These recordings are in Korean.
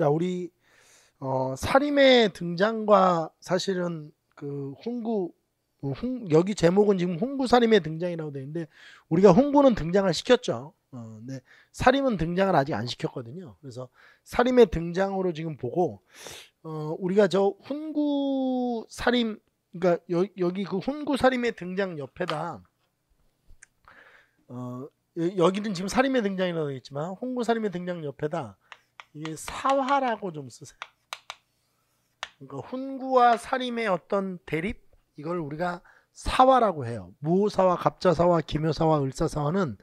자, 우리 어, 사림의 등장과 사실은 그 홍구 뭐 홍, 여기 제목은 지금 홍구 사림의 등장이라고 되어 있는데 우리가 홍구는 등장을 시켰죠. 어, 근데 사림은 등장을 아직 안 시켰거든요. 그래서 사림의 등장으로 지금 보고 어, 우리가 저 훈구 사림 그러니까 여, 여기 그 훈구 사림의 등장 옆에다 어, 여기는 여 지금 사림의 등장이라고 되어 있지만 홍구 사림의 등장 옆에다 이게 사화라고 좀 쓰세요. 그러니까 훈구와 사림의 어떤 대립 이걸 우리가 사화라고 해요. 무호사와 갑자사와 기묘사와 을사사화는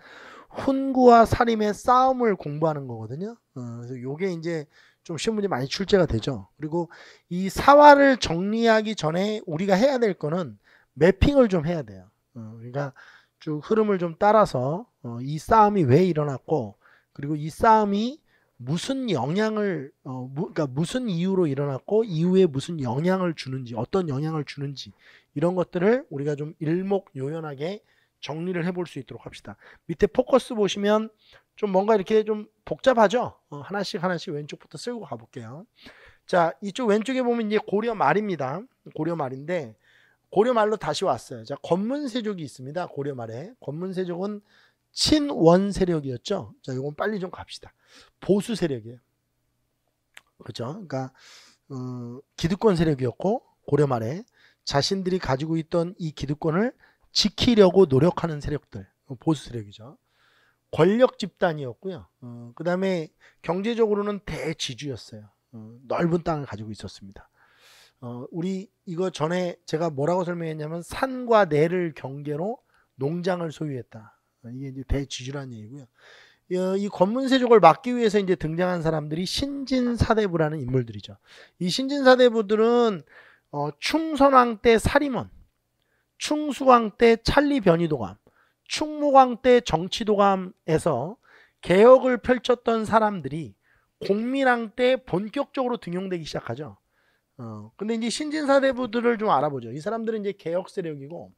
훈구와 사림의 싸움을 공부하는 거거든요. 어, 그래서 요게 이제 좀 쉬운 문제 많이 출제가 되죠. 그리고 이 사화를 정리하기 전에 우리가 해야 될 거는 매핑을 좀 해야 돼요. 어, 그러니까 쭉 흐름을 좀 따라서 어, 이 싸움이 왜 일어났고 그리고 이 싸움이 무슨 영향을 어, 무, 그러니까 무슨 이유로 일어났고 이후에 무슨 영향을 주는지 어떤 영향을 주는지 이런 것들을 우리가 좀 일목요연하게 정리를 해볼 수 있도록 합시다. 밑에 포커스 보시면 좀 뭔가 이렇게 좀 복잡하죠. 어, 하나씩 하나씩 왼쪽부터 쓸고 가볼게요. 자 이쪽 왼쪽에 보면 이제 고려 말입니다. 고려 말인데 고려 말로 다시 왔어요. 자, 권문세족이 있습니다. 고려 말에. 권문세족은 친원 세력이었죠. 자, 이건 빨리 좀 갑시다. 보수 세력이에요. 그죠 그러니까 음, 기득권 세력이었고 고려 말에 자신들이 가지고 있던 이 기득권을 지키려고 노력하는 세력들, 보수 세력이죠. 권력 집단이었고요. 어, 그 다음에 경제적으로는 대지주였어요. 어, 넓은 땅을 가지고 있었습니다. 어, 우리 이거 전에 제가 뭐라고 설명했냐면 산과 내를 경계로 농장을 소유했다. 나타나. 이게 이제 대지주란 얘기고요. 어, 이 권문세족을 막기 위해서 이제 등장한 사람들이 신진사대부라는 인물들이죠. 이 신진사대부들은 어, 충선왕 때 사림원, 충수왕 때 찰리 변이도감, 충무왕 때 정치도감에서 개혁을 펼쳤던 사람들이 공민왕 때 본격적으로 등용되기 시작하죠. 어, 근데 이제 신진사대부들을 좀 알아보죠. 이 사람들은 이제 개혁 세력이고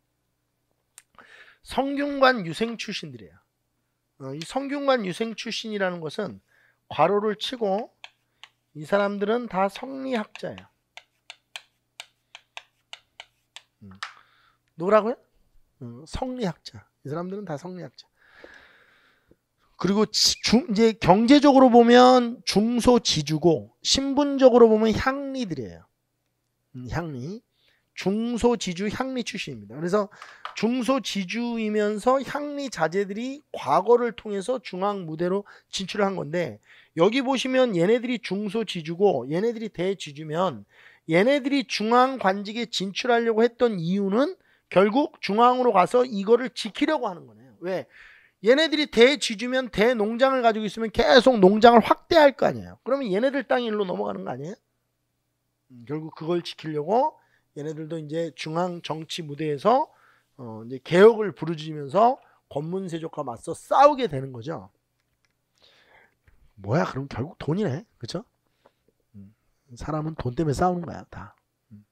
성균관 유생 출신들이에요. 어, 이 성균관 유생 출신이라는 것은 괄호를 치고 이 사람들은 다 성리학자예요. 음. 뭐라고요? 어, 성리학자. 이 사람들은 다 성리학자. 그리고 중, 이제 경제적으로 보면 중소지주고 신분적으로 보면 향리들이에요. 음, 향리. 중소지주 향리 출신입니다. 그래서 중소지주이면서 향리 자재들이 과거를 통해서 중앙 무대로 진출을 한 건데 여기 보시면 얘네들이 중소지주고 얘네들이 대지주면 얘네들이 중앙 관직에 진출하려고 했던 이유는 결국 중앙으로 가서 이거를 지키려고 하는 거네요. 왜? 얘네들이 대지주면 대농장을 가지고 있으면 계속 농장을 확대할 거 아니에요. 그러면 얘네들 땅이 일로 넘어가는 거 아니에요? 음, 결국 그걸 지키려고 얘네들도 이제 중앙 정치 무대에서 어 이제 개혁을 부르짖으면서 권문세족과 맞서 싸우게 되는 거죠. 뭐야 그럼 결국 돈이네 그쵸? 음, 사람은 돈 때문에 싸우는 거야 다. 음.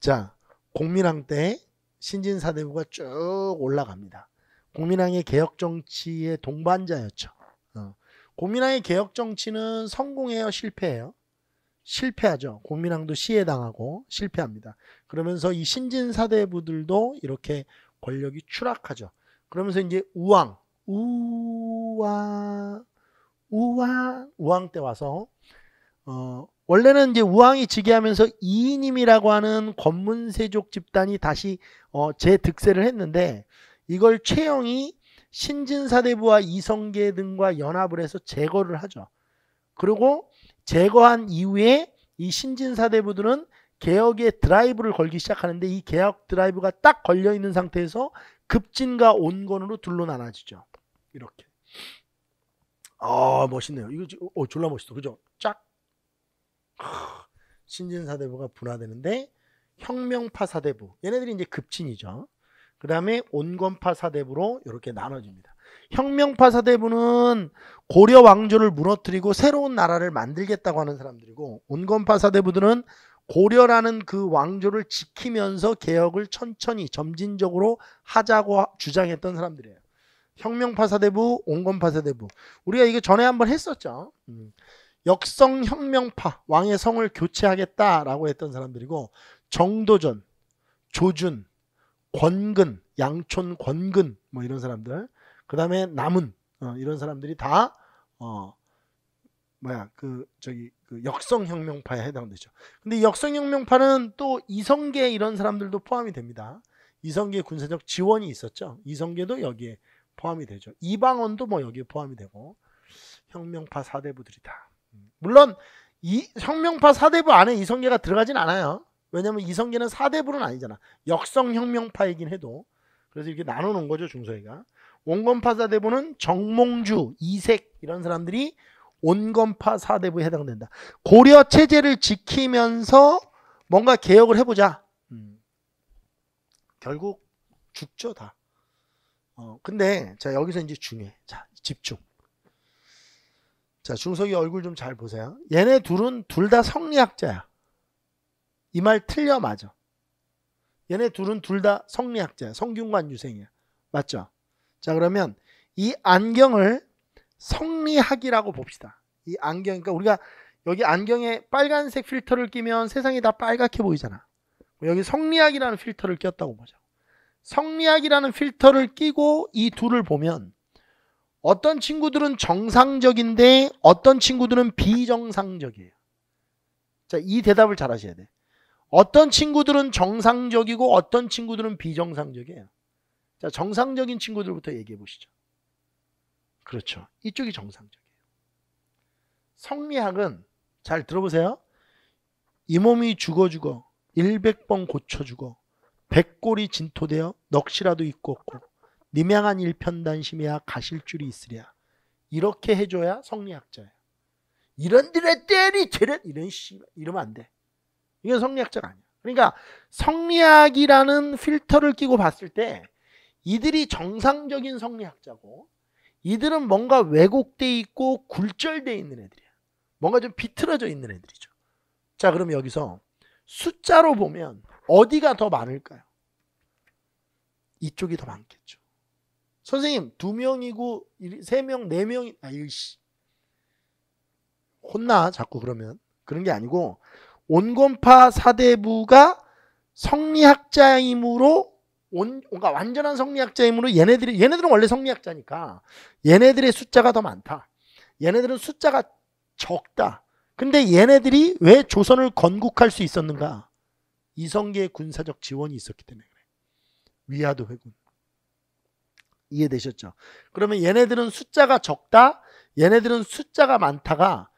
자 공민왕 때 신진사대부가 쭉 올라갑니다. 공민왕의 개혁정치의 동반자였죠. 어. 공민왕의 개혁정치는 성공해요 실패해요? 실패하죠. 공민왕도 시해당하고 실패합니다. 그러면서 이 신진사대부들도 이렇게 권력이 추락하죠. 그러면서 이제 우왕, 우왕, 우왕, 우왕 때 와서 어, 원래는 이제 우왕이 즉위하면서 이인임이라고 하는 권문세족 집단이 다시 어, 재득세를 했는데 이걸 최영이 신진사대부와 이성계 등과 연합을 해서 제거를 하죠. 그리고 제거한 이후에 이 신진사대부들은 개혁의 드라이브를 걸기 시작하는데 이 개혁 드라이브가 딱 걸려 있는 상태에서 급진과 온건으로 둘로 나눠지죠. 이렇게. 아 멋있네요. 이거 어 졸라 멋있어. 그죠? 쫙 신진사대부가 분화되는데 혁명파 사대부 얘네들이 이제 급진이죠. 그 다음에 온건파 사대부로 이렇게 나눠집니다. 혁명파 사대부는 고려 왕조를 무너뜨리고 새로운 나라를 만들겠다고 하는 사람들이고 온건파 사대부들은 고려라는 그 왕조를 지키면서 개혁을 천천히 점진적으로 하자고 주장했던 사람들이에요. 혁명파 사대부, 온건파 사대부. 우리가 이게 전에 한번 했었죠. 음. 역성 혁명파, 왕의 성을 교체하겠다라고 했던 사람들이고 정도전, 조준, 권근, 양촌 권근 뭐 이런 사람들. 그 다음에 남은 어, 이런 사람들이 다 어, 뭐야 그 저기 그 역성혁명파에 해당되죠. 근데 역성혁명파는 또 이성계 이런 사람들도 포함이 됩니다. 이성계 군사적 지원이 있었죠. 이성계도 여기에 포함이 되죠. 이방원도 뭐 여기에 포함이 되고 혁명파 사대부들이다. 음, 물론 이 혁명파 사대부 안에 이성계가 들어가진 않아요. 왜냐하면 이성계는 사대부는 아니잖아. 역성혁명파이긴 해도 그래서 이렇게 나누는 거죠 중소회가. 원건파사 대부는 정몽주, 이색 이런 사람들이 온건파 사대부에 해당된다. 고려 체제를 지키면서 뭔가 개혁을 해보자. 음. 결국 죽죠 다. 어, 근데 자 여기서 이제 중요해. 자 집중. 자 중석이 얼굴 좀 잘 보세요. 얘네 둘은 둘 다 성리학자야. 이 말 틀려 맞아. 얘네 둘은 둘 다 성리학자야. 성균관 유생이야. 맞죠? 자 그러면 이 안경을 성리학이라고 봅시다. 이 안경 그러니까 우리가 여기 안경에 빨간색 필터를 끼면 세상이 다 빨갛게 보이잖아. 여기 성리학이라는 필터를 꼈다고 보죠. 성리학이라는 필터를 끼고 이 둘을 보면 어떤 친구들은 정상적인데 어떤 친구들은 비정상적이에요. 자, 이 대답을 잘 하셔야 돼. 어떤 친구들은 정상적이고 어떤 친구들은 비정상적이에요. 자, 정상적인 친구들부터 얘기해 보시죠. 그렇죠. 이쪽이 정상적이에요. 성리학은 잘 들어보세요. 이 몸이 죽어 죽어 100번 고쳐 죽어 백골이 진토되어 넋이라도 있고 없고 님양한 일편단심이야 가실 줄이 있으랴. 이렇게 해줘야 성리학자예요. 이런들의 때리 저런 이런 씨 이러면 안 돼. 이건 성리학자가 아니야. 그러니까 성리학이라는 필터를 끼고 봤을 때 이들이 정상적인 성리학자고 이들은 뭔가 왜곡돼 있고 굴절돼 있는 애들이야. 뭔가 좀 비틀어져 있는 애들이죠. 자, 그럼 여기서 숫자로 보면 어디가 더 많을까요? 이쪽이 더 많겠죠. 선생님, 두 명이고 세 명, 네 명이 아이씨. 혼나 자꾸 그러면. 그런 게 아니고 온건파 사대부가 성리학자이므로 온, 그러 그러니까 완전한 성리학자이므로 얘네들이 얘네들은 원래 성리학자니까 얘네들의 숫자가 더 많다. 얘네들은 숫자가 적다. 근데 얘네들이 왜 조선을 건국할 수 있었는가? 이성계의 군사적 지원이 있었기 때문에 그래. 위아도 회군. 이해되셨죠? 그러면 얘네들은 숫자가 적다, 얘네들은 숫자가 많다가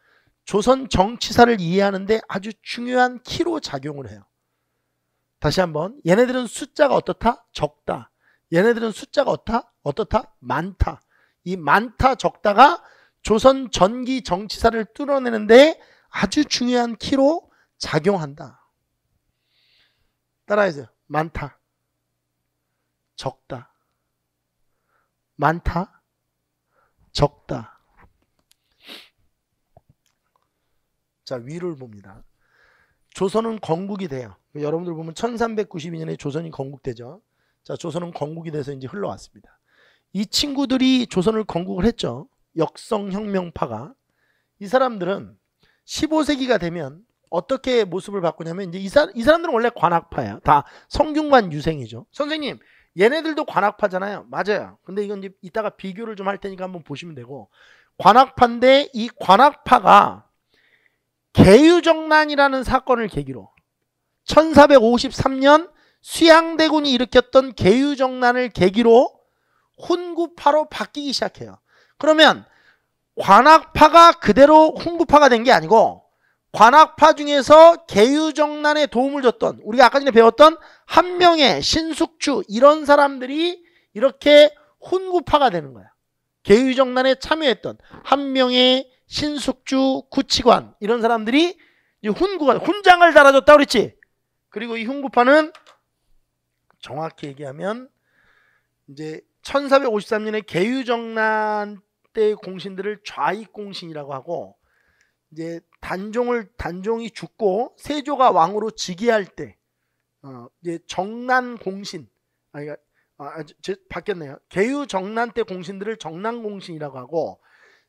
조선 정치사를 이해하는데 아주 중요한 키로 작용을 해요. 다시 한번 얘네들은 숫자가 어떻다? 적다. 얘네들은 숫자가 어떻다? 어떻다? 많다. 이 많다 적다가 조선 전기 정치사를 뚫어내는데 아주 중요한 키로 작용한다. 따라해줘요 많다. 적다. 많다. 적다. 자, 위를 봅니다. 조선은 건국이 돼요. 여러분들 보면 1392년에 조선이 건국되죠. 자, 조선은 건국이 돼서 이제 흘러왔습니다. 이 친구들이 조선을 건국을 했죠. 역성혁명파가. 이 사람들은 15세기가 되면 어떻게 모습을 바꾸냐면 이제 이, 사, 이 사람들은 원래 관악파야다 성균관 유생이죠. 선생님, 얘네들도 관악파잖아요. 맞아요. 근데 이건 이제 이따가 비교를 좀 할 테니까 한번 보시면 되고 관악파인데 이 관악파가 개유정난이라는 사건을 계기로 1453년 수양대군이 일으켰던 개유정난을 계기로 훈구파로 바뀌기 시작해요. 그러면 관악파가 그대로 훈구파가 된 게 아니고 관악파 중에서 개유정난에 도움을 줬던 우리가 아까 전에 배웠던 한명의 신숙주 이런 사람들이 이렇게 훈구파가 되는 거야. 개유정난에 참여했던 한명의 신숙주, 구치관 이런 사람들이 훈구가 훈장을 달아줬다 그랬지. 그리고 이 훈구파는 정확히 얘기하면 이제 1453년에 개유정난 때 공신들을 좌익 공신이라고 하고 이제 단종을 단종이 죽고 세조가 왕으로 즉위할 때 어, 이제 정난 공신 아니 그러니까, 아, 제, 아, 바뀌었네요. 개유 정난 때 공신들을 정난 공신이라고 하고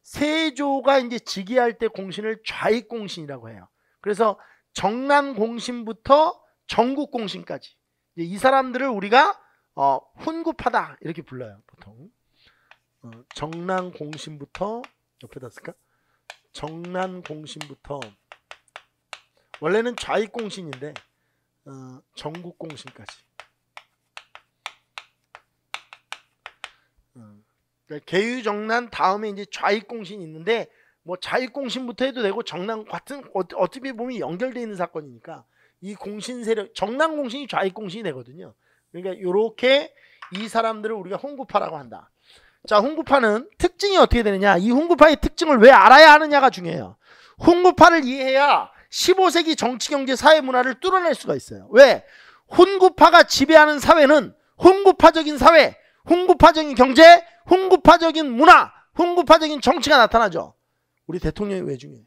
세조가 이제 즉위할 때 공신을 좌익 공신이라고 해요. 그래서 정남 공신부터 전국 공신까지 이 사람들을 우리가 어, 훈구파다 이렇게 불러요 보통 어, 정남 공신부터 옆에다 쓸까? 정남 공신부터 원래는 좌익 공신인데 어, 전국 공신까지 그러니까 개유정난 다음에 이제 좌익공신이 있는데 뭐 좌익공신부터 해도 되고 정남 같은 어떻게 보면 연결되어 있는 사건이니까 이 공신 세력 정남 공신이 좌익 공신이 되거든요. 그러니까 이렇게 이 사람들을 우리가 홍구파라고 한다. 자, 홍구파는 특징이 어떻게 되느냐? 이 홍구파의 특징을 왜 알아야 하느냐가 중요해요. 홍구파를 이해해야 15세기 정치, 경제, 사회 문화를 뚫어낼 수가 있어요. 왜? 홍구파가 지배하는 사회는 홍구파적인 사회, 홍구파적인 경제, 훈구파적인 문화, 훈구파적인 정치가 나타나죠. 우리 대통령이 왜 중요해? 요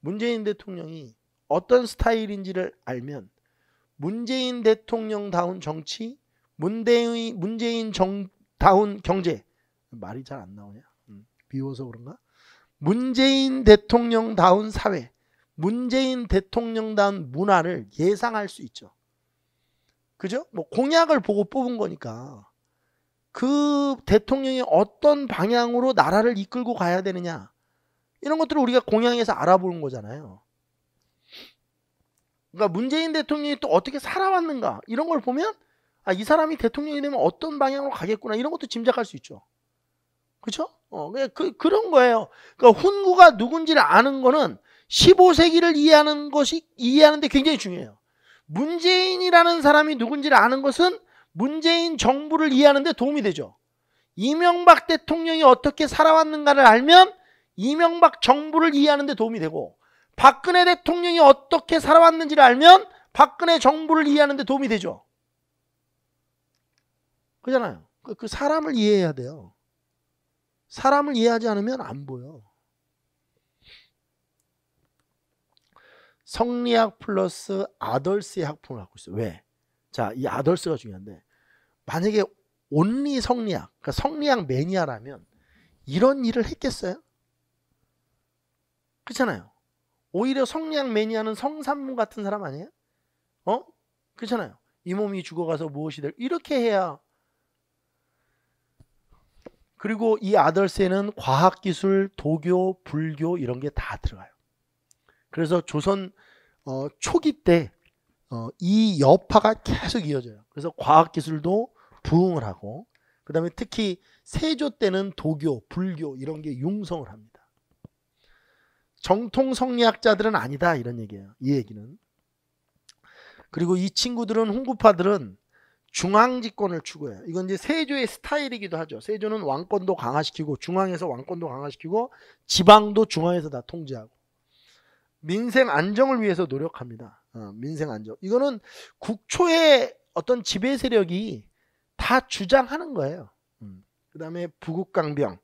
문재인 대통령이 어떤 스타일인지를 알면 문재인 대통령다운 정치, 문대의, 문재인 정, 다운 경제 말이 잘 안 나오냐? 음, 비워서 그런가? 문재인 대통령다운 사회, 문재인 대통령다운 문화를 예상할 수 있죠. 그죠? 뭐 공약을 보고 뽑은 거니까 그 대통령이 어떤 방향으로 나라를 이끌고 가야 되느냐 이런 것들을 우리가 공양에서 알아보는 거잖아요. 그러니까 문재인 대통령이 또 어떻게 살아왔는가 이런 걸 보면 아, 이 사람이 대통령이 되면 어떤 방향으로 가겠구나 이런 것도 짐작할 수 있죠. 그렇죠? 어, 그, 그런 거예요. 그러니까 훈구가 누군지를 아는 거는 15세기를 이해하는 것이 이해하는데 굉장히 중요해요. 문재인이라는 사람이 누군지를 아는 것은 문재인 정부를 이해하는데 도움이 되죠. 이명박 대통령이 어떻게 살아왔는가를 알면 이명박 정부를 이해하는데 도움이 되고 박근혜 대통령이 어떻게 살아왔는지를 알면 박근혜 정부를 이해하는데 도움이 되죠. 그잖아요. 그, 그 사람을 이해해야 돼요. 사람을 이해하지 않으면 안 보여. 성리학 플러스 아덜스의 학풍을 갖고 있어요. 왜? 자, 이 아덜스가 중요한데 만약에 온리 성리학, 그러니까 성리학 매니아라면 이런 일을 했겠어요? 그렇잖아요. 오히려 성리학 매니아는 성산문 같은 사람 아니에요? 어? 그렇잖아요. 이 몸이 죽어가서 무엇이 될 이렇게 해야 그리고 이 아덜스에는 과학기술, 도교, 불교 이런 게 다 들어가요. 그래서 조선 어, 초기 때 어, 이 여파가 계속 이어져요. 그래서 과학기술도 부흥을 하고 그 다음에 특히 세조 때는 도교, 불교 이런 게 융성을 합니다. 정통 성리학자들은 아니다 이런 얘기예요. 이 얘기는. 그리고 이 친구들은 홍구파들은 중앙집권을 추구해요. 이건 이제 세조의 스타일이기도 하죠. 세조는 왕권도 강화시키고 중앙에서 왕권도 강화시키고 지방도 중앙에서 다 통제하고 민생 안정을 위해서 노력합니다. 어, 민생 안정. 이거는 국초의 어떤 지배 세력이 다 주장하는 거예요. 음. 그 다음에 부국강병,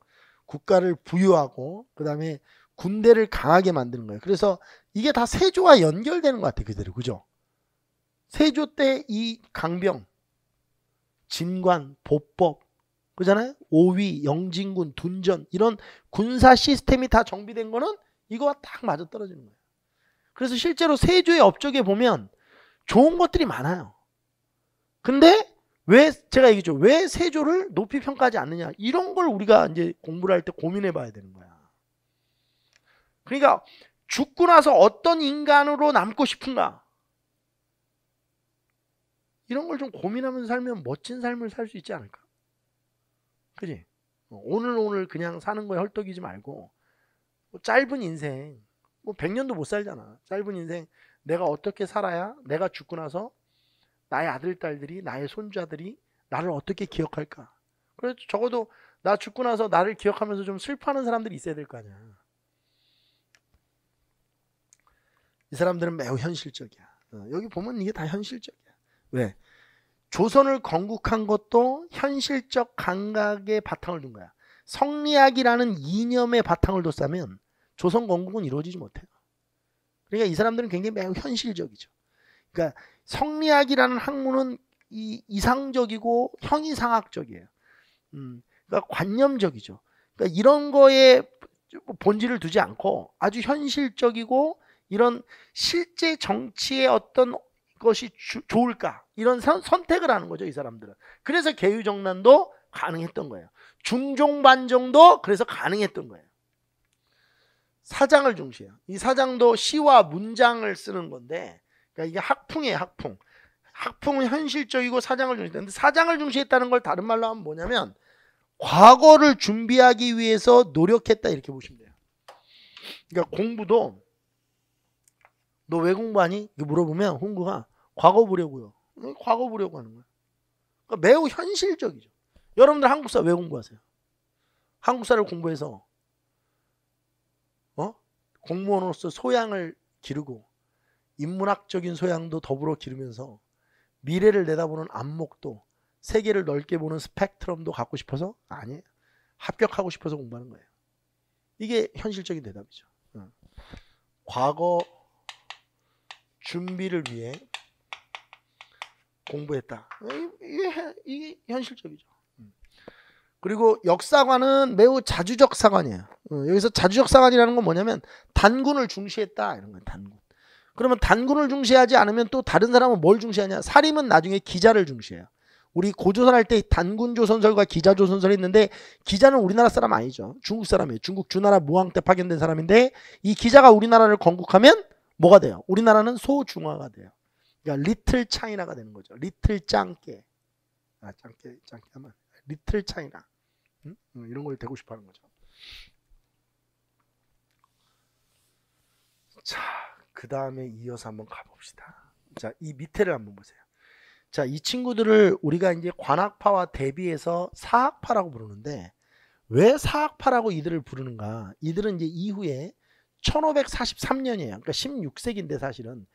국가를 부유하고, 그 다음에 군대를 강하게 만드는 거예요. 그래서 이게 다 세조와 연결되는 것 같아요. 그대로. 그죠? 세조 때 이 강병, 진관, 보법, 그잖아요? 오위, 영진군, 둔전, 이런 군사 시스템이 다 정비된 거는 이거와 딱 맞아떨어지는 거예요. 그래서 실제로 세조의 업적에 보면 좋은 것들이 많아요. 근데 왜 제가 얘기죠. 왜 세조를 높이 평가하지 않느냐. 이런 걸 우리가 이제 공부를 할 때 고민해 봐야 되는 거야. 그러니까 죽고 나서 어떤 인간으로 남고 싶은가. 이런 걸 좀 고민하면서 살면 멋진 삶을 살 수 있지 않을까? 그지? 오늘 오늘 그냥 사는 거에 헐떡이지 말고 짧은 인생 뭐 100년도 못 살잖아. 짧은 인생 내가 어떻게 살아야 내가 죽고 나서 나의 아들, 딸들이 나의 손자들이 나를 어떻게 기억할까? 그래서 적어도 나 죽고 나서 나를 기억하면서 좀 슬퍼하는 사람들이 있어야 될 거 아니야. 이 사람들은 매우 현실적이야. 어, 여기 보면 이게 다 현실적이야. 왜? 조선을 건국한 것도 현실적 감각에 바탕을 둔 거야. 성리학이라는 이념에 바탕을 뒀다면 조선 건국은 이루어지지 못해요. 그러니까 이 사람들은 굉장히 매우 현실적이죠. 그러니까 성리학이라는 학문은 이 이상적이고 형이상학적이에요. 음, 그러니까 관념적이죠. 그러니까 이런 거에 뭐 본질을 두지 않고 아주 현실적이고 이런 실제 정치의 어떤 것이 주, 좋을까 이런 선, 택을 하는 거죠 이 사람들은 그래서 개유정난도 가능했던 거예요 중종반정도 그래서 가능했던 거예요 사장을 중시해요. 이 사장도 시와 문장을 쓰는 건데 그러니까 이게 학풍이에요. 학풍. 학풍은 현실적이고 사장을 중시했는데 사장을 중시했다는 걸 다른 말로 하면 뭐냐면 과거를 준비하기 위해서 노력했다 이렇게 보시면 돼요. 그러니까 공부도 너 왜 공부하니? 물어보면 홍구가 과거 보려고요. 과거 보려고 하는 거야. 그러니까 매우 현실적이죠. 여러분들 한국사 왜 공부하세요? 한국사를 공부해서 공무원으로서 소양을 기르고 인문학적인 소양도 더불어 기르면서 미래를 내다보는 안목도 세계를 넓게 보는 스펙트럼도 갖고 싶어서 아니에요. 합격하고 싶어서 공부하는 거예요. 이게 현실적인 대답이죠. 응. 과거 준비를 위해 공부했다. 이게, 이게 현실적이죠. 그리고 역사관은 매우 자주적 사관이에요. 어, 여기서 자주적 사관이라는 건 뭐냐면 단군을 중시했다 이런 거예요. 단군. 그러면 단군을 중시하지 않으면 또 다른 사람은 뭘 중시하냐? 사림은 나중에 기자를 중시해요. 우리 고조선 할 때 단군조선설과 기자조선설이 있는데 기자는 우리나라 사람 아니죠. 중국 사람이에요. 중국 주나라 무왕 때 파견된 사람인데 이 기자가 우리나라를 건국하면 뭐가 돼요? 우리나라는 소중화가 돼요. 그러니까 리틀 차이나가 되는 거죠. 리틀 짱깨. 아 짱깨 짱깨 하면 리틀 차이나 음? 이런 걸 되고 싶어하는 거죠. 자, 그 다음에 이어서 한번 가봅시다. 자, 이 밑에를 한번 보세요. 자, 이 친구들을 우리가 이제 관악파와 대비해서 사학파라고 부르는데 왜 사학파라고 이들을 부르는가? 이들은 이제 이후에 1543년이에요. 그러니까 16세기인데 사실은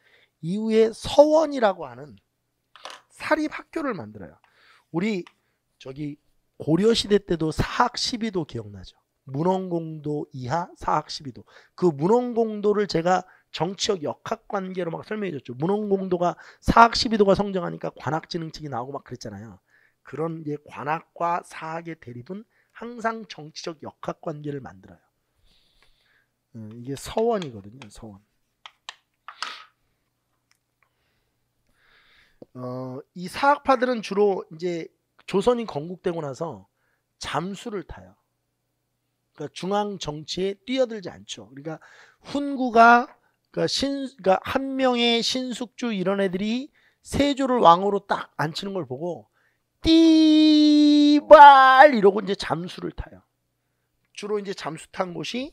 이후에 서원이라고 하는 사립 학교를 만들어요. 우리 저기 고려시대 때도 사학 12도 기억나죠. 문헌공도 이하 사학 12도. 그 문헌공도를 제가 정치적 역학관계로 막 설명해줬죠. 문헌공도가 사학 12도가 성장하니까 관학지능칙이 나오고 막 그랬잖아요. 그런 이제 관학과 사학의 대립은 항상 정치적 역학관계를 만들어요. 음, 이게 서원이거든요. 서원. 어, 이 사학파들은 주로 이제 조선이 건국되고 나서 잠수를 타요. 그러니까 중앙 정치에 뛰어들지 않죠. 그러니까 훈구가 그러니까 신, 그러니까 한 명의 신숙주 이런 애들이 세조를 왕으로 딱 앉히는 걸 보고 띠발 이러고 이제 잠수를 타요. 주로 이제 잠수 탄 곳이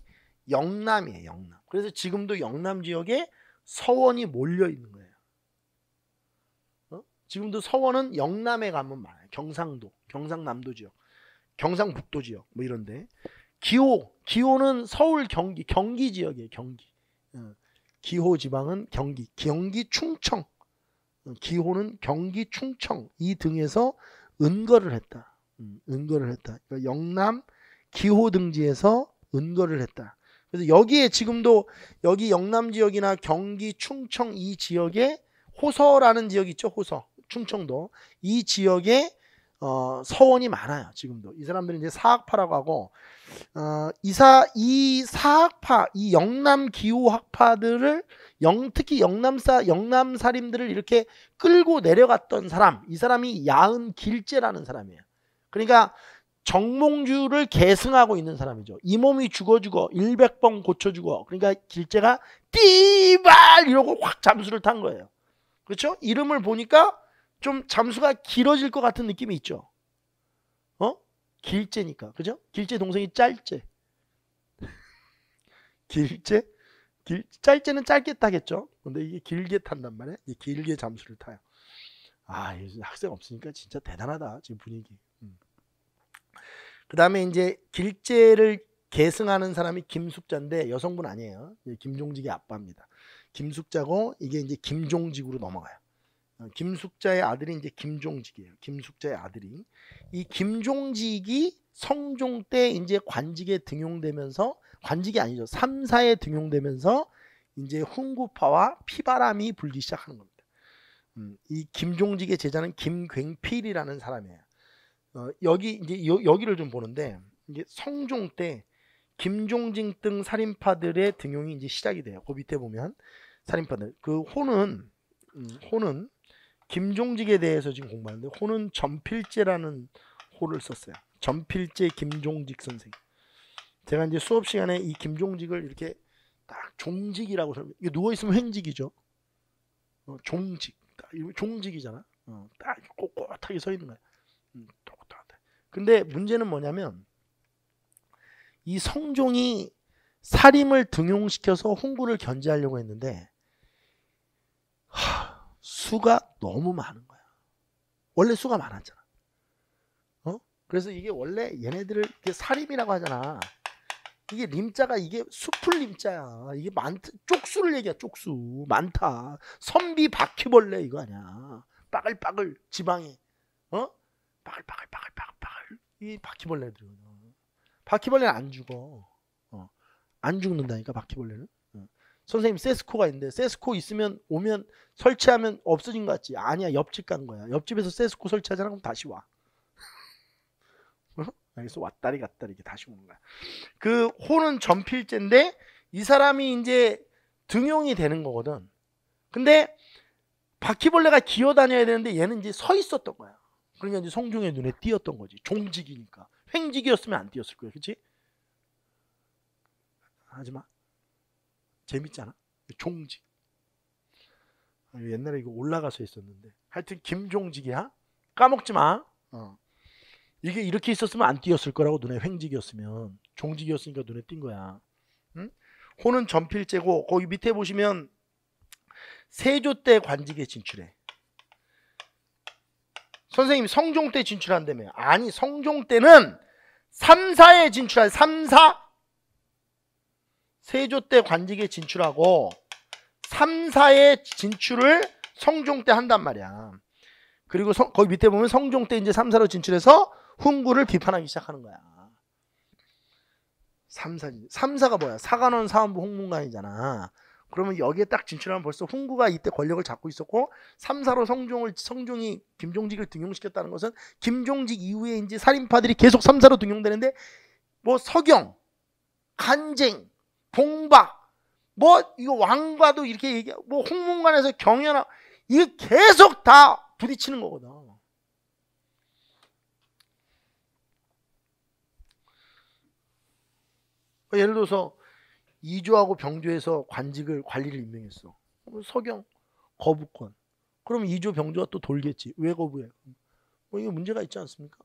영남이에요, 영남. 그래서 지금도 영남 지역에 서원이 몰려 있는 거예요. 지금도 서원은 영남에 가면 많아요. 경상도, 경상남도 지역, 경상북도 지역 뭐 이런데 기호, 기호는 서울 경기, 경기 지역이에요. 경기. 어, 기호 지방은 경기, 경기 충청, 어, 기호는 경기 충청 이 등에서 은거를 했다. 음, 은거를 했다. 그러니까 영남 기호 등지에서 은거를 했다. 그래서 여기에 지금도 여기 영남 지역이나 경기 충청 이 지역에 호서라는 지역 있죠. 호서. 충청도 이 지역에 어, 서원이 많아요. 지금도 이 사람들은 이제 사학파라고 하고 어, 이사 이 사학파 이 영남 기호학파들을 영 특히 영남사 영남사림들을 이렇게 끌고 내려갔던 사람 이 사람이 야은 길재라는 사람이에요. 그러니까 정몽주를 계승하고 있는 사람이죠. 이 몸이 죽어 죽어 100번 고쳐 죽어. 그러니까 길재가 띠발 이러고 확 잠수를 탄 거예요. 그렇죠? 이름을 보니까 좀 잠수가 길어질 것 같은 느낌이 있죠. 어? 길제니까. 그죠? 길제 동생이 짧제. 길제? 길, 짧제는 짧게 타겠죠. 근데 이게 길게 탄단 말이야. 길게 잠수를 타요. 아, 학생 없으니까 진짜 대단하다. 지금 분위기. 음. 그 다음에 이제 길제를 계승하는 사람이 김숙자인데 여성분 아니에요. 예, 김종직의 아빠입니다. 김숙자고 이게 이제 김종직으로 넘어가요. 어, 김숙자의 아들이 이제 김종직이에요. 김숙자의 아들이 이 김종직이 성종 때 이제 관직에 등용되면서 관직이 아니죠. 삼사에 등용되면서 이제 훈구파와 피바람이 불기 시작하는 겁니다. 음, 이 김종직의 제자는 김굉필이라는 사람이에요. 어, 여기 이제 여, 기를좀 보는데 이제 성종 때 김종직 등 살인파들의 등용이 이제 시작이 돼요. 그 밑에 보면 살인파들 그 호는 음, 호는 김종직에 대해서 지금 공부하는데 호는 전필제라는 호를 썼어요. 전필제 김종직 선생. 제가 이제 수업 시간에 이 김종직을 이렇게 딱 종직이라고 설명. 이게 누워 있으면 횡직이죠. 어, 종직. 딱, 종직이잖아. 어, 딱 꼿꼿하게 서 있는 거야. 음, 똑똑하다. 근데 문제는 뭐냐면 이 성종이 살림을 등용시켜서 홍구를 견제하려고 했는데 하, 수가 너무 많은 거야. 원래 수가 많았잖아. 어? 그래서 이게 원래 얘네들을 이게 사림이라고 하잖아. 이게 림자가 이게 수풀 림자야. 이게 많다. 쪽수를 얘기야. 쪽수. 많다. 선비 바퀴벌레 이거 아니야. 빠글빠글 지방에. 어? 빠글빠글빠글빠글. 빠글이 바퀴벌레들이거든. 바퀴벌레는 안 죽어. 어. 안 죽는다니까 바퀴벌레는. 선생님 세스코가 있는데 세스코 있으면 오면 설치하면 없어진 것 같지? 아니야 옆집 간 거야. 옆집에서 세스코 설치하잖아 그럼 다시 와. 여기서 어? 왔다리 갔다리 이게 렇 다시 오는 거야. 그 호는 전필제인데 이 사람이 이제 등용이 되는 거거든. 근데 바퀴벌레가 기어 다녀야 되는데 얘는 이제 서 있었던 거야. 그러니까 이제 성종의 눈에 띄었던 거지. 종직이니까. 횡직이었으면 안 띄었을 거야. 그치? 하지마. 재밌잖아. 종직. 아, 옛날에 이거 올라가서 있었는데. 하여튼 김종직이야. 까먹지 마. 어. 이게 이렇게 있었으면 안 띄었을 거라고 눈에 횡직이었으면 종직이었으니까 눈에 띈 거야. 응? 호는 전필제고 거기 밑에 보시면 세조 때 관직에 진출해. 선생님 성종 때 진출한다며. 아니 성종 때는 삼사에 진출한 삼사 세조 때 관직에 진출하고 3, 사에 진출을 성종 때 한단 말이야. 그리고 성, 거기 밑에 보면 성종 때 이제 3, 사로 진출해서 훈구를 비판하기 시작하는 거야. 3사 3사가 뭐야? 사관원 사원부 홍문관이잖아. 그러면 여기에 딱 진출하면 벌써 훈구가 이때 권력을 잡고 있었고 3사로 성종을 성종이 김종직을 등용시켰다는 것은 김종직 이후에 이제 살인파들이 계속 3사로 등용되는데 뭐 서경, 간쟁, 봉박 뭐 이거 왕과도 이렇게 얘기 뭐 홍문관에서 경연하고 이거 계속 다 부딪히는 거거든. 뭐 예를 들어서 이조하고 병조에서 관직을 관리를 임명했어. 서경 거부권. 그럼 이조 병조가 또 돌겠지. 왜 거부해? 뭐 이게 문제가 있지 않습니까?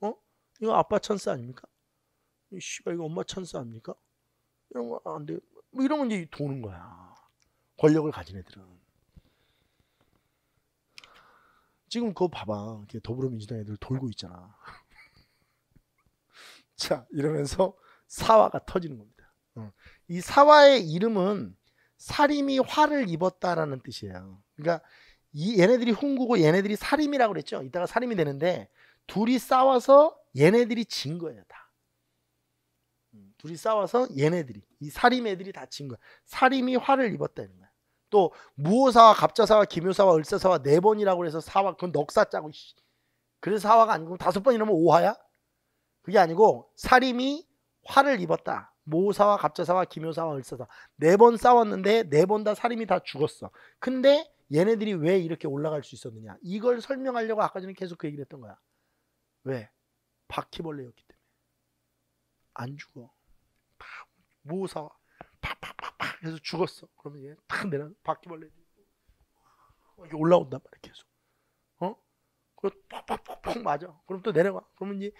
어? 이거 아빠 찬스 아닙니까? 씨발 이거 엄마 찬스 아닙니까? 이런 거안 돼. 아, 뭐이런건 이제 도는 거야. 권력을 가진 애들은. 지금 그거 봐봐. 더불어민주당 애들 돌고 있잖아. 자, 이러면서 사화가 터지는 겁니다. 어. 이 사화의 이름은 살림이 화를 입었다라는 뜻이에요. 그러니까 이 얘네들이 훈구고 얘네들이 살림이라고 그랬죠. 이따가 살림이 되는데 둘이 싸워서 얘네들이 진 거예요. 다. 둘이 싸워서 얘네들이 이 사림 애들이 다친 거야. 사림이 화를 입었다는 거야. 또 무호사와 갑자사와 기묘사와 을사사와 네 번이라고 해서 사화 그건 넉사 짜고 그래서 사화가 아니고 다섯 번이라면 오화야? 그게 아니고 사림이 화를 입었다. 모사와 갑자사와 기묘사와 을사사 네 번 싸웠는데 네 번 다 사림이 다 죽었어. 근데 얘네들이 왜 이렇게 올라갈 수 있었느냐? 이걸 설명하려고 아까 전에 계속 그 얘기를 했던 거야. 왜? 바퀴벌레였기 때문에 안 죽어. 모사 팍팍팍팍 해서 죽었어. 그러면 이게 탁 내려 바퀴벌레 이게 올라온단 말이야 계속. 어? 그거 팍팍팍팍 맞아. 그럼 또 내려가. 그러면 이제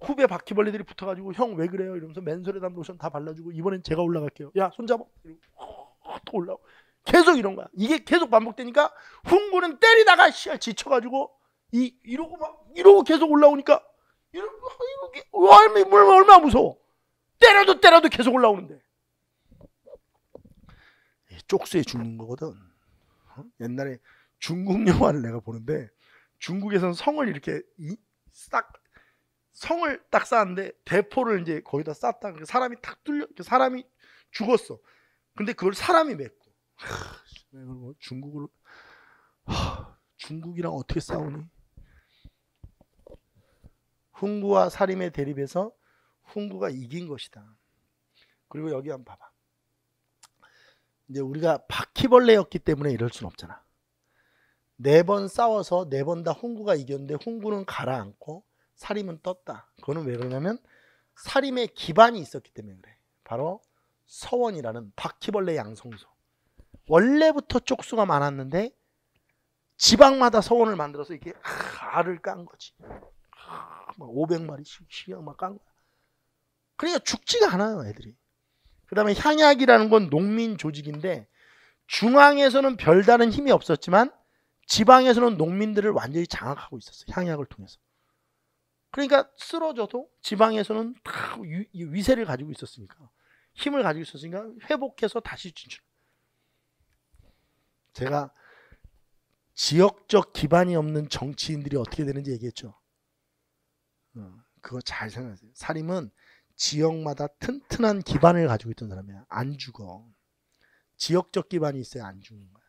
후배 바퀴벌레들이 붙어가지고 형 왜 그래요? 이러면서 맨손에담 로션 다 발라주고 이번엔 제가 올라갈게요. 야손 잡아. 이러또 올라오. 계속 이런 거야. 이게 계속 반복되니까 훈구는 때리다가 씨알 지쳐가지고 이 이러고 막 이러고 계속 올라오니까 이러고 이러고 얼마 얼마 무서워. 때려도 때려도 계속 올라오는데. 쪽수에 죽는 거거든. 어? 옛날에 중국 영화를 내가 보는데 중국에서는 성을 이렇게 이, 싹 성을 딱 쌓았는데 대포를 이제 거기다쌓다 사람이 탁 뚫려 사람이 죽었어. 근데 그걸 사람이 맺고 하, 중국을 하, 중국이랑 어떻게 싸우니? 흥부와 사림의 대립에서 훈구가 이긴 것이다. 그리고 여기 한번 봐봐. 이제 우리가 바퀴벌레였기 때문에 이럴 순 없잖아. 네 번 싸워서 네 번다 훈구가 이겼는데 훈구는 가라앉고 사림은 떴다. 그거는 왜 그러냐면 사림의 기반이 있었기 때문에 그래. 바로 서원이라는 바퀴벌레 양성소. 원래부터 쪽수가 많았는데 지방마다 서원을 만들어서 이렇게 알을 깐 거지. 500마리씩 막깐 거야. 그러니까 죽지가 않아요, 애들이. 그 다음에 향약이라는 건 농민 조직인데 중앙에서는 별다른 힘이 없었지만 지방에서는 농민들을 완전히 장악하고 있었어요. 향약을 통해서. 그러니까 쓰러져도 지방에서는 다 위세를 가지고 있었으니까 힘을 가지고 있었으니까 회복해서 다시 진출. 제가 지역적 기반이 없는 정치인들이 어떻게 되는지 얘기했죠. 어, 그거 잘 생각하세요. 살림은 지역마다 튼튼한 기반을 가지고 있던 사람이야. 안 죽어. 지역적 기반이 있어야 안 죽는 거야.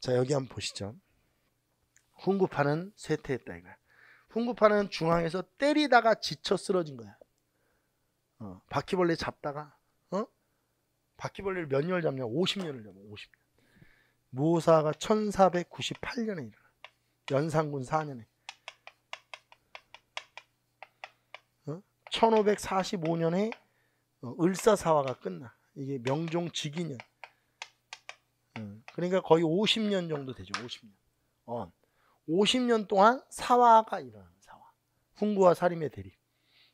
자, 여기 한번 보시죠. 훈구파는 쇠퇴했다 이거야. 훈구파는 중앙에서 때리다가 지쳐 쓰러진 거야. 어, 바퀴벌레 잡다가 어? 바퀴벌레를 몇 년을 잡냐? 50년을 잡아. 50년. 무사가 1498년에 일어나. 연산군 4년에. 1545년에 어, 을사사화가 끝나. 이게 명종 직위년 어, 그러니까 거의 50년 정도 되죠. 50년. 어. 50년 동안 사화가 일어나는 사화. 훈구와 사림의 대립.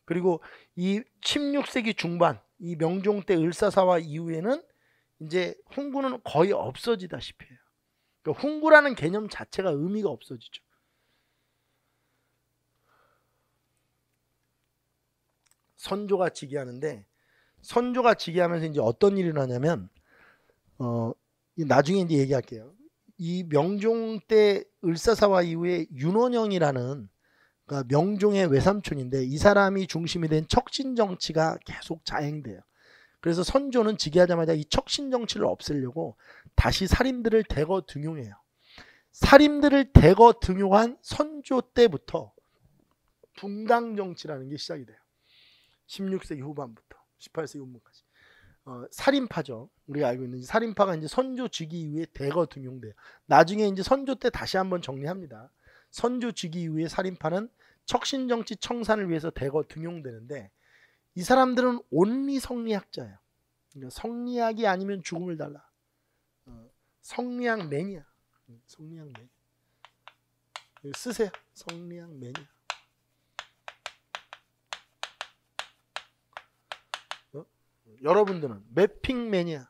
그리고 이 16세기 중반, 이 명종 때 을사사화 이후에는 이제 훈구는 거의 없어지다시피 해요. 그러니까 훈구라는 개념 자체가 의미가 없어지죠. 선조가 즉위하는데 선조가 즉위하면서 이제 어떤 일이 일어나냐면 어 나중에 이제 얘기할게요. 이 명종 때 을사사화 이후에 윤원영이라는 그러니까 명종의 외삼촌인데 이 사람이 중심이 된 척신 정치가 계속 자행돼요. 그래서 선조는 즉위하자마자 이 척신 정치를 없애려고 다시 사림들을 대거 등용해요. 사림들을 대거 등용한 선조 때부터 분당 정치라는 게 시작이 돼요. 16세기 후반부터 18세기 후반까지 어, 살인파죠. 우리가 알고 있는 살인파가 이제 선조 즉위 이후에 대거 등용돼요. 나중에 이제 선조 때 다시 한번 정리합니다. 선조 즉위 이후에 살인파는 척신정치 청산을 위해서 대거 등용되는데 이 사람들은 온리 성리학자예요. 그러니까 성리학이 아니면 죽음을 달라. 어, 성리학 매니아. 성리학 매니아. 쓰세요. 성리학 매니아. 여러분들은 맵핑 매니아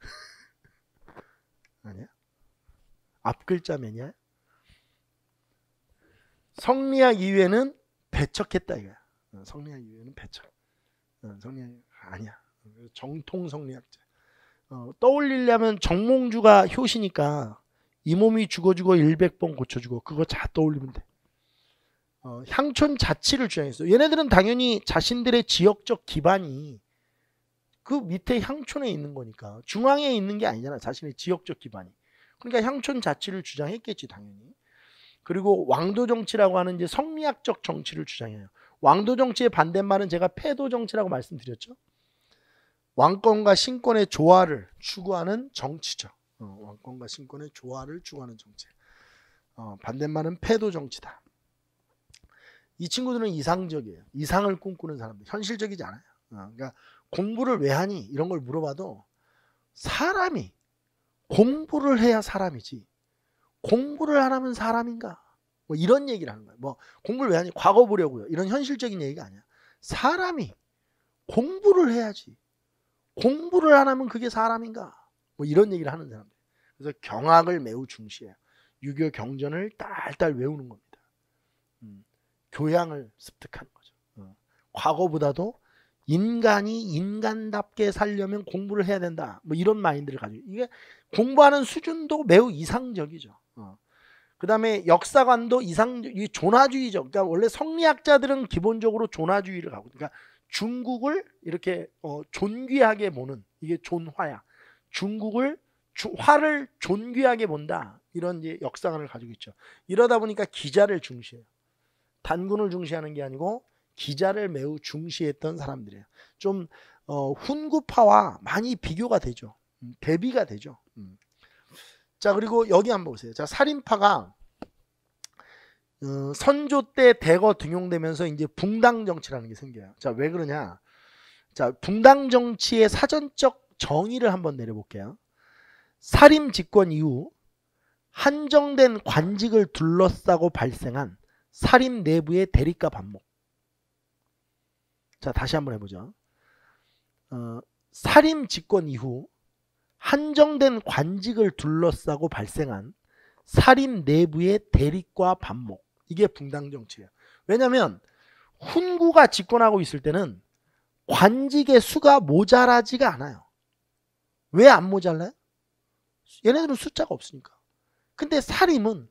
아니야? 앞글자 매니아? 성리학 이외는 에 배척했다 이거야. 어, 성리학 이외는 배척. 어, 성리학 아니야. 정통 성리학자. 어, 떠올리려면 정몽주가 효시니까 이 몸이 죽어주고 100번 고쳐주고 그거 다 떠올리면 돼. 어, 향촌 자치를 주장했어. 얘네들은 당연히 자신들의 지역적 기반이 그 밑에 향촌에 있는 거니까 중앙에 있는 게 아니잖아 자신의 지역적 기반이 그러니까 향촌 자치를 주장했겠지 당연히 그리고 왕도 정치라고 하는 이제 성리학적 정치를 주장해요 왕도 정치의 반대말은 제가 패도 정치라고 말씀드렸죠 왕권과 신권의 조화를 추구하는 정치죠 어, 왕권과 신권의 조화를 추구하는 정치 어, 반대말은 패도 정치다 이 친구들은 이상적이에요 이상을 꿈꾸는 사람들 현실적이지 않아요 어, 그러니까 공부를 왜 하니? 이런 걸 물어봐도 사람이 공부를 해야 사람이지. 공부를 안 하면 사람인가? 뭐 이런 얘기를 하는 거예요. 뭐 공부를 왜 하니? 과거 보려고요. 이런 현실적인 얘기가 아니야. 사람이 공부를 해야지. 공부를 안 하면 그게 사람인가? 뭐 이런 얘기를 하는 사람들. 그래서 경악을 매우 중시해요. 유교 경전을 딸딸 외우는 겁니다. 음, 교양을 습득하는 거죠. 어. 과거보다도 인간이 인간답게 살려면 공부를 해야 된다. 뭐 이런 마인드를 가지고 이게 공부하는 수준도 매우 이상적이죠. 어. 그다음에 역사관도 이상 적이 존화주의적. 그러니까 원래 성리학자들은 기본적으로 존화주의를 가고 그러니까 중국을 이렇게 어, 존귀하게 보는 이게 존화야. 중국을 주, 화를 존귀하게 본다. 이런 이제 역사관을 가지고 있죠. 이러다 보니까 기자를 중시해요. 단군을 중시하는 게 아니고 기자를 매우 중시했던 사람들이에요. 좀 어, 훈구파와 많이 비교가 되죠. 음, 대비가 되죠. 음. 자 그리고 여기 한번 보세요. 자 살인파가 어, 선조 때 대거 등용되면서 이제 붕당 정치라는 게 생겨요. 자왜 그러냐? 자 붕당 정치의 사전적 정의를 한번 내려볼게요. 살인 집권 이후 한정된 관직을 둘러싸고 발생한 살인 내부의 대립과 반목. 자, 다시 한번 해보죠. 어, 살림 집권 이후 한정된 관직을 둘러싸고 발생한 살림 내부의 대립과 반목. 이게 붕당 정치예요. 왜냐하면 훈구가 집권하고 있을 때는 관직의 수가 모자라지가 않아요. 왜 안 모자라요? 얘네들은 숫자가 없으니까. 근데 살림은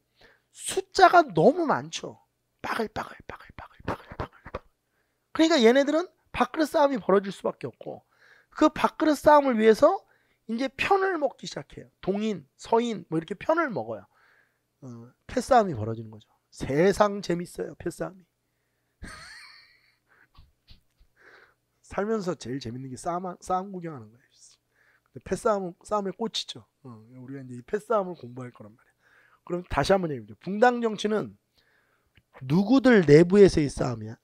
숫자가 너무 많죠. 빠글빠글 빠글 그러니까 얘네들은 밥그릇 싸움이 벌어질 수밖에 없고 그 밥그릇 싸움을 위해서 이제 편을 먹기 시작해요. 동인, 서인 뭐 이렇게 편을 먹어요. 어, 패싸움이 벌어지는 거죠. 세상 재밌어요. 패싸움이. 살면서 제일 재밌는 게 싸움, 싸움 구경하는 거예요. 근데 패싸움, 싸움에 꽂히죠. 어, 우리가 이제 이 패싸움을 공부할 거란 말이에요. 그럼 다시 한번 얘기해보죠. 붕당 정치는 누구들 내부에서의 싸움이야?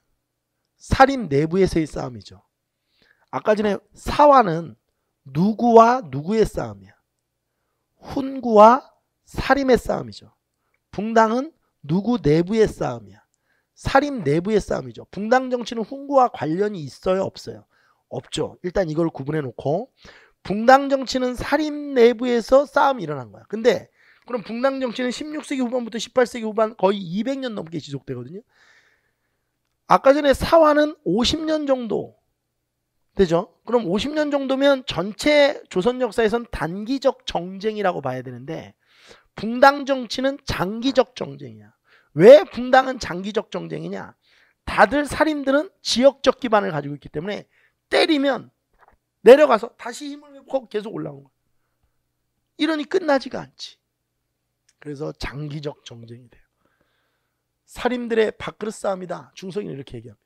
살인 내부에서의 싸움이죠. 아까 전에 사화는 누구와 누구의 싸움이야. 훈구와 살인의 싸움이죠. 붕당은 누구 내부의 싸움이야. 살인 내부의 싸움이죠. 붕당 정치는 훈구와 관련이 있어요, 없어요? 없죠. 일단 이걸 구분해 놓고 붕당 정치는 살인 내부에서 싸움이 일어난 거야. 근데 그럼 붕당 정치는 16세기 후반부터 18세기 후반 거의 200년 넘게 지속되거든요. 아까 전에 사화는 50년 정도 되죠? 그럼 50년 정도면 전체 조선 역사에선 단기적 정쟁이라고 봐야 되는데 붕당 정치는 장기적 정쟁이야. 왜 붕당은 장기적 정쟁이냐? 다들 살인들은 지역적 기반을 가지고 있기 때문에 때리면 내려가서 다시 힘을 회고 계속 올라온 거야. 이러니 끝나지가 않지. 그래서 장기적 정쟁이 돼요. 살인들의 밥그릇 싸움이다. 중성인 이렇게 얘기합니다.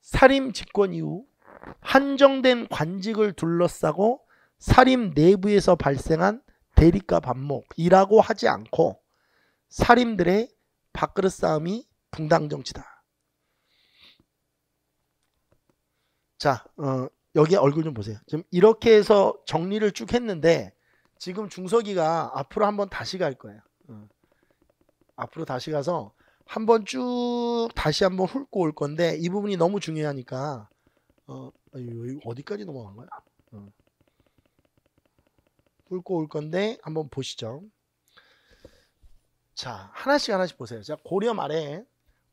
살인 집권 이후 한정된 관직을 둘러싸고 살인 내부에서 발생한 대립과 반목이라고 하지 않고 살인들의 밥그릇 싸움이 붕당 정치다. 자, 어, 여기 얼굴 좀 보세요. 지금 이렇게 해서 정리를 쭉 했는데 지금 중석이가 앞으로 한번 다시 갈 거예요. 어. 앞으로 다시 가서 한번 쭉 다시 한번 훑고 올 건데 이 부분이 너무 중요하니까 어 어디까지 넘어간 거야? 어. 훑고 올 건데 한번 보시죠. 자 하나씩 하나씩 보세요. 자 고려 말에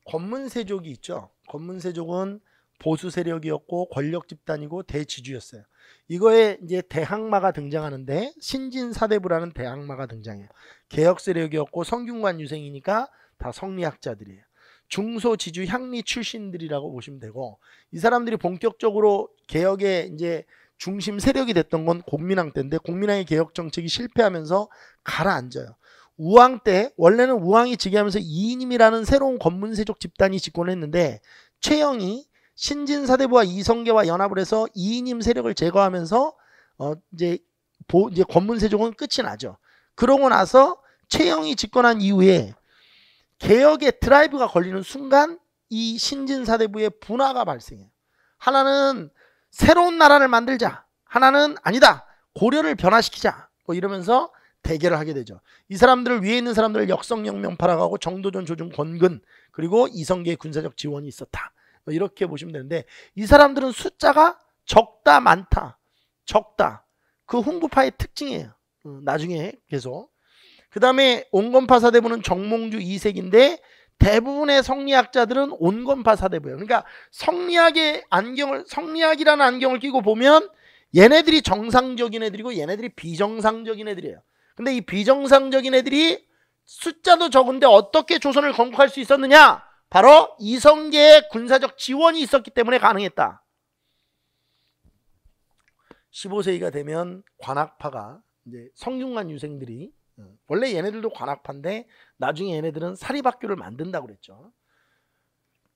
권문세족이 있죠. 권문세족은 보수 세력이었고 권력 집단이고 대지주였어요. 이거에 이제 대항마가 등장하는데 신진사대부라는 대항마가 등장해요. 개혁 세력이었고 성균관 유생이니까 다 성리학자들이에요. 중소지주 향리 출신들이라고 보시면 되고 이 사람들이 본격적으로 개혁의 이제 중심 세력이 됐던 건 공민왕 때인데 공민왕의 개혁 정책이 실패하면서 가라앉아요. 우왕 때 원래는 우왕이 즉위하면서 이인임이라는 새로운 권문세족 집단이 집권했는데 최영이 신진사대부와 이성계와 연합을 해서 이인임 세력을 제거하면서 어 이제 보 이제 권문세족은 끝이 나죠. 그러고 나서 최영이 집권한 이후에 개혁의 드라이브가 걸리는 순간 이 신진사대부의 분화가 발생해요. 하나는 새로운 나라를 만들자. 하나는 아니다. 고려를 변화시키자. 뭐 이러면서 대결을 하게 되죠. 이 사람들을 위에 있는 사람들을 역성혁명 파라가고 정도전 조준 권근 그리고 이성계의 군사적 지원이 있었다. 뭐 이렇게 보시면 되는데 이 사람들은 숫자가 적다 많다. 적다. 그 홍구파의 특징이에요. 어, 나중에 계속 그 다음에 온건파사대부는 정몽주 2색인데 대부분의 성리학자들은 온건파 사대부예요. 그러니까 성리학의 안경을 성리학이라는 안경을 끼고 보면 얘네들이 정상적인 애들이고 얘네들이 비정상적인 애들이에요. 근데 이 비정상적인 애들이 숫자도 적은데 어떻게 조선을 건국할 수 있었느냐? 바로 이성계의 군사적 지원이 있었기 때문에 가능했다. 15세기가 되면 관악파가 이제 성균관 유생들이 어, 원래 얘네들도 관악파인데 나중에 얘네들은 사립학교를 만든다고 그랬죠.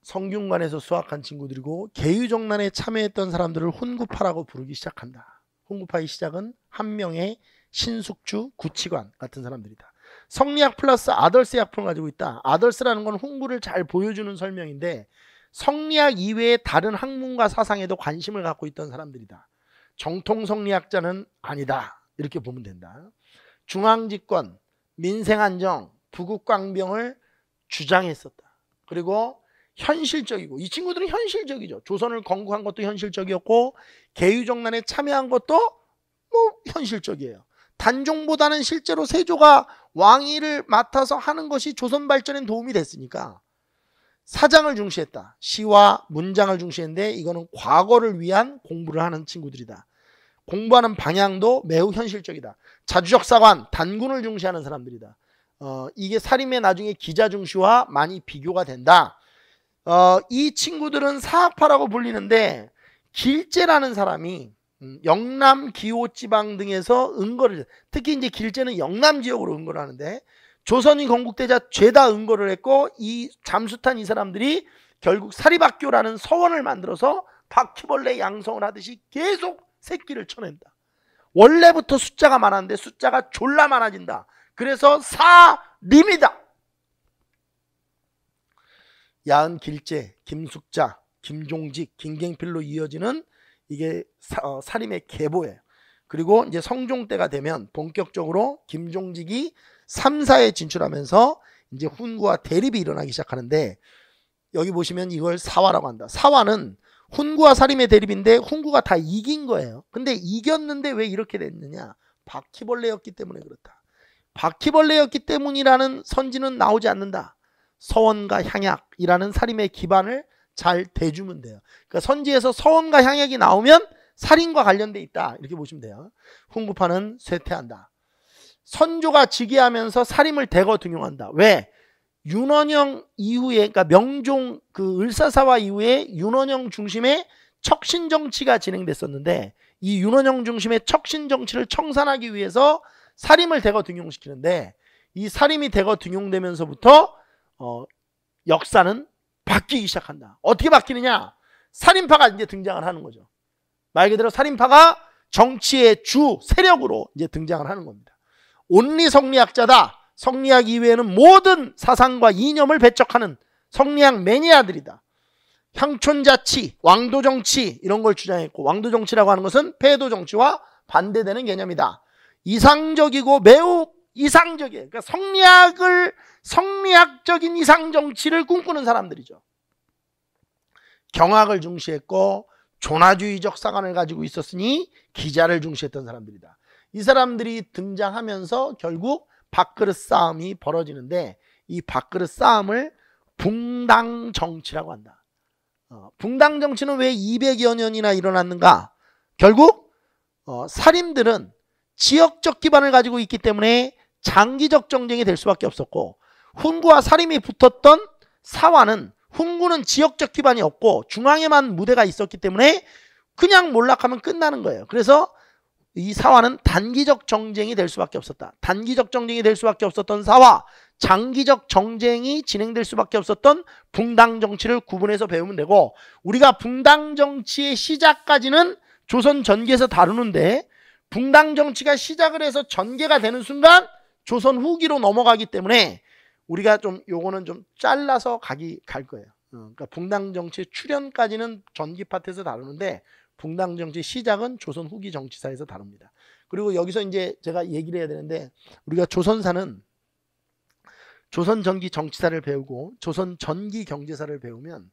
성균관에서 수학한 친구들이고 개유정란에 참여했던 사람들을 훈구파라고 부르기 시작한다. 훈구파의 시작은 한 명의 신숙주 구치관 같은 사람들이다. 성리학 플러스 아덜스 약품을 가지고 있다. 아덜스라는 건훈구를잘 보여주는 설명인데 성리학 이외의 다른 학문과 사상에도 관심을 갖고 있던 사람들이다. 정통 성리학자는 아니다. 이렇게 보면 된다. 중앙집권, 민생안정, 부국광병을 주장했었다. 그리고 현실적이고 이 친구들은 현실적이죠. 조선을 건국한 것도 현실적이었고 개유정난에 참여한 것도 뭐 현실적이에요. 단종보다는 실제로 세조가 왕위를 맡아서 하는 것이 조선 발전에 도움이 됐으니까 사장을 중시했다. 시와 문장을 중시했는데 이거는 과거를 위한 공부를 하는 친구들이다. 공부하는 방향도 매우 현실적이다. 자주적 사관, 단군을 중시하는 사람들이다. 어, 이게 사림의 나중에 기자 중시와 많이 비교가 된다. 어, 이 친구들은 사학파라고 불리는데 길재라는 사람이 음, 영남 기호 지방 등에서 은거를 특히 이제 길재는 영남 지역으로 은거를 하는데 조선이건국되자 죄다 은거를 했고 이 잠수탄 이 사람들이 결국 사립학교라는 서원을 만들어서 바퀴벌레 양성을 하듯이 계속 새끼를 쳐낸다. 원래부터 숫자가 많았는데 숫자가 졸라 많아진다. 그래서 사림이다. 야은 길재, 김숙자, 김종직, 김갱필로 이어지는 이게 사, 어, 사림의 계보예요. 그리고 이제 성종 때가 되면 본격적으로 김종직이 3사에 진출하면서 이제 훈구와 대립이 일어나기 시작하는데 여기 보시면 이걸 사화라고 한다. 사화는 훈구와 사림의 대립인데 훈구가 다 이긴 거예요. 근데 이겼는데 왜 이렇게 됐느냐? 바퀴벌레였기 때문에 그렇다. 바퀴벌레였기 때문이라는 선지는 나오지 않는다. 서원과 향약이라는 사림의 기반을 잘 대주면 돼요. 그러니까 선지에서 서원과 향약이 나오면 살인과 관련돼 있다. 이렇게 보시면 돼요. 훈구파는 쇠퇴한다. 선조가 즉위하면서 살림을 대거 등용한다. 왜? 윤원영 이후에 그러니까 명종 그 을사사화 이후에 윤원영 중심의 척신 정치가 진행됐었는데 이 윤원영 중심의 척신 정치를 청산하기 위해서 사림을 대거 등용시키는데 이 사림이 대거 등용되면서부터 어 역사는 바뀌기 시작한다. 어떻게 바뀌느냐? 사림파가 이제 등장을 하는 거죠. 말 그대로 사림파가 정치의 주 세력으로 이제 등장을 하는 겁니다. 온리 성리학자다. 성리학 이외에는 모든 사상과 이념을 배척하는 성리학 매니아들이다. 향촌자치, 왕도정치 이런 걸 주장했고 왕도정치라고 하는 것은 폐도정치와 반대되는 개념이다. 이상적이고 매우 이상적인 그러니까 성리학을 성리학적인 이상 정치를 꿈꾸는 사람들이죠. 경악을 중시했고 존화주의적 사관을 가지고 있었으니 기자를 중시했던 사람들이다. 이 사람들이 등장하면서 결국 밥그릇 싸움이 벌어지는데 이 밥그릇 싸움을 붕당 정치라고 한다. 어, 붕당 정치는 왜 200여 년이나 일어났는가? 결국 어, 사림들은 지역적 기반을 가지고 있기 때문에 장기적 정쟁이 될 수밖에 없었고 훈구와 사림이 붙었던 사화는 훈구는 지역적 기반이 없고 중앙에만 무대가 있었기 때문에 그냥 몰락하면 끝나는 거예요. 그래서 이 사화는 단기적 정쟁이 될 수밖에 없었다. 단기적 정쟁이 될 수밖에 없었던 사화, 장기적 정쟁이 진행될 수밖에 없었던 붕당 정치를 구분해서 배우면 되고 우리가 붕당 정치의 시작까지는 조선 전기에서 다루는데 붕당 정치가 시작을 해서 전개가 되는 순간 조선 후기로 넘어가기 때문에 우리가 좀 요거는 좀 잘라서 가기 갈 거예요. 어, 그러니까 붕당 정치의 출현까지는 전기 파트에서 다루는데 붕당 정치 시작은 조선 후기 정치사에서 다룹니다. 그리고 여기서 이제 제가 얘기를 해야 되는데 우리가 조선사는 조선 전기 정치사를 배우고 조선 전기 경제사를 배우면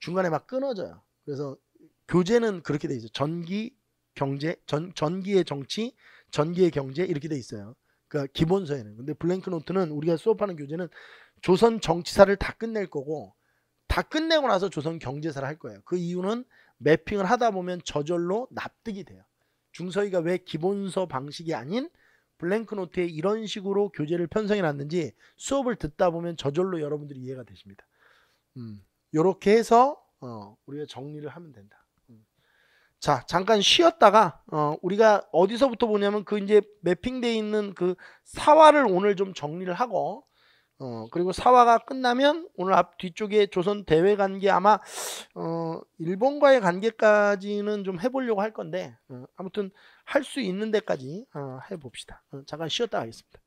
중간에 막 끊어져요. 그래서 교재는 그렇게 돼 있어요. 전기 경제, 전, 전기의 정치, 전기의 경제 이렇게 돼 있어요. 그러니까 기본서에는. 근데 블랭크노트는 우리가 수업하는 교재는 조선 정치사를 다 끝낼 거고 다 끝내고 나서 조선 경제사를 할 거예요. 그 이유는 매핑을 하다 보면 저절로 납득이 돼요. 중서이가 왜 기본서 방식이 아닌 블랭크노트에 이런 식으로 교재를 편성해 놨는지 수업을 듣다 보면 저절로 여러분들이 이해가 되십니다. 음, 렇게 해서 어, 우리가 정리를 하면 된다. 음. 자, 잠깐 쉬었다가 어, 우리가 어디서부터 보냐면 그 이제 매핑돼 있는 그 사화를 오늘 좀 정리를 하고 어, 그리고 사화가 끝나면 오늘 앞 뒤쪽에 조선 대외 관계 아마 어, 일본과의 관계까지는 좀 해보려고 할 건데 어, 아무튼 할 수 있는 데까지 어, 해봅시다. 어, 잠깐 쉬었다 하겠습니다.